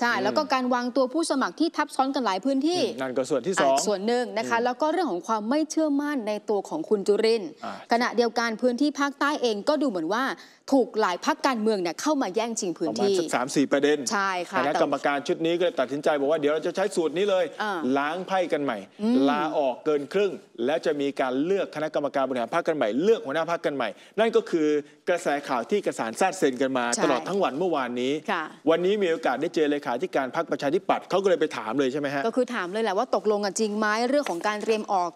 ใช่แล้วก็การวางตัวผู้สมัครที่ทับซ้อนกันหลายพื้นที่นั่นก็ส่วนที่สองส่วนหนึ่งนะคะแล้วก็เรื่องของความไม่เชื่อมั่นในตัวของคุณจุรินขณะเดียวกันพื้นที่ภาคใต้เองก็ดูเหมือนว่าถูกหลายพักการเมืองเนี่ยเข้ามาแย่งชิงพื้นที่สามสี่ประเด็นใช่ค่ะคณะกรรมการชุดนี้ก็ตัดสินใจบอกว่าเดี๋ยวเราจะใช้สูตรนี้เลย ล้างไพ่กันใหม่ ลาออกเกินครึ่ง แล้วจะมีการเลือกคณะกรรมการบริหารพักกันใหม่เลือกหัวหน้าพักกันใหม่ นั่นก็คือกระแสข่าวที่กระสานซาดเซนกันมา ตลอดทั้งวันเมื่อวานนี้ วันนี้มีโอกาสได้เจอเลยขาธิการพรรคประชาธิปัตย์เขาก็เลยไปถามเลยใช่ไหมฮะก็คือถามเลยแหละว่าตกลงกันจริงไหมเรื่องของการเตรียมออก